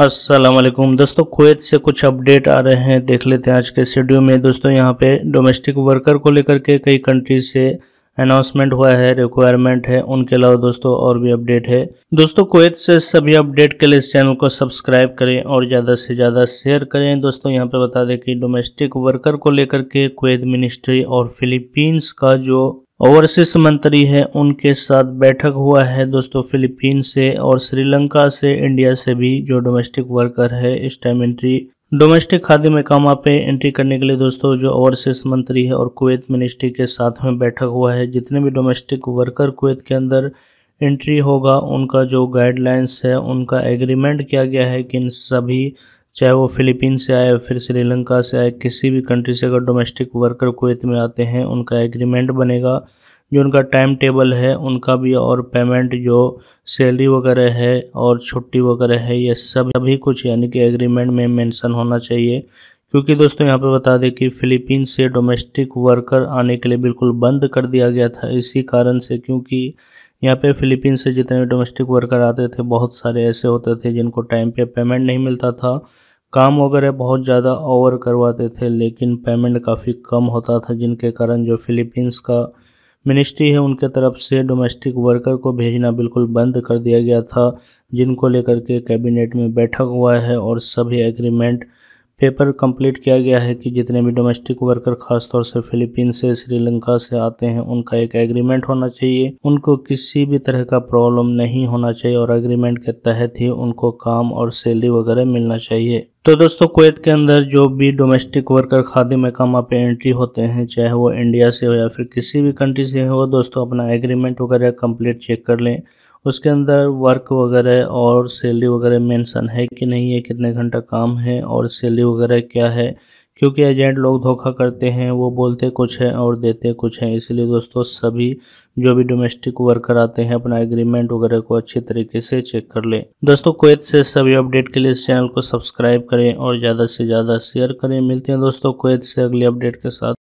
असलम दोस्तों कुवैत से कुछ अपडेट आ रहे हैं देख लेते हैं आज के शेड्यूल में दोस्तों यहाँ पे डोमेस्टिक वर्कर को लेकर के कई कंट्रीज से अनाउंसमेंट हुआ है रिक्वायरमेंट है उनके अलावा दोस्तों और भी अपडेट है दोस्तों कुवैत से सभी अपडेट के लिए इस चैनल को सब्सक्राइब करें और ज़्यादा से ज़्यादा शेयर करें दोस्तों यहाँ पे बता दें कि डोमेस्टिक वर्कर को लेकर के कुवैत मिनिस्ट्री और फिलीपींस का जो ओवरसीज मंत्री है उनके साथ बैठक हुआ है दोस्तों फिलीपींस से और श्रीलंका से इंडिया से भी जो डोमेस्टिक वर्कर है इस टाइम एंट्री डोमेस्टिक खाद्य में काम पे एंट्री करने के लिए दोस्तों जो ओवरसीज मंत्री है और कुवैत मिनिस्ट्री के साथ में बैठक हुआ है जितने भी डोमेस्टिक वर्कर कुवैत के अंदर एंट्री होगा उनका जो गाइडलाइंस है उनका एग्रीमेंट किया गया है कि इन सभी चाहे वो फिलीपींस से आए फिर श्रीलंका से आए किसी भी कंट्री से अगर डोमेस्टिक वर्कर कुवैत में आते हैं उनका एग्रीमेंट बनेगा जो उनका टाइम टेबल है उनका भी और पेमेंट जो सैलरी वगैरह है और छुट्टी वगैरह है ये सब सभी कुछ यानी कि एग्रीमेंट में मेंशन होना चाहिए क्योंकि दोस्तों यहाँ पे बता दें कि फिलीपींस से डोमेस्टिक वर्कर आने के लिए बिल्कुल बंद कर दिया गया था इसी कारण से क्योंकि यहाँ पे फिलीपीन से जितने भी डोमेस्टिक वर्कर आते थे बहुत सारे ऐसे होते थे जिनको टाइम पे पेमेंट नहीं मिलता था काम वगैरह बहुत ज़्यादा ओवर करवाते थे लेकिन पेमेंट काफ़ी कम होता था जिनके कारण जो फिलीपींस का मिनिस्ट्री है उनके तरफ से डोमेस्टिक वर्कर को भेजना बिल्कुल बंद कर दिया गया था जिनको लेकर के कैबिनेट में बैठक हुआ है और सभी एग्रीमेंट पेपर कंप्लीट किया गया है कि जितने भी डोमेस्टिक वर्कर खासतौर से फिलीपींस से श्रीलंका से आते हैं उनका एक एग्रीमेंट होना चाहिए उनको किसी भी तरह का प्रॉब्लम नहीं होना चाहिए और एग्रीमेंट के तहत ही उनको काम और सैलरी वगैरह मिलना चाहिए तो दोस्तों कुवैत के अंदर जो भी डोमेस्टिक वर्कर खादी में काम पे एंट्री होते हैं चाहे वो इंडिया से हो या फिर किसी भी कंट्री से हो दोस्तों अपना एग्रीमेंट वगैरह कंप्लीट चेक कर लें उसके अंदर वर्क वगैरह और सैलरी वगैरह मेंशन है कि नहीं है कितने घंटा काम है और सैलरी वगैरह क्या है क्योंकि एजेंट लोग धोखा करते हैं वो बोलते कुछ हैं और देते कुछ हैं इसलिए दोस्तों सभी जो भी डोमेस्टिक वर्कर आते हैं अपना एग्रीमेंट वगैरह को अच्छी तरीके से चेक कर लें दोस्तों कोत से सभी अपडेट के लिए इस चैनल को सब्सक्राइब करें और ज़्यादा से ज़्यादा शेयर करें मिलते हैं दोस्तों कोत से अगली अपडेट के साथ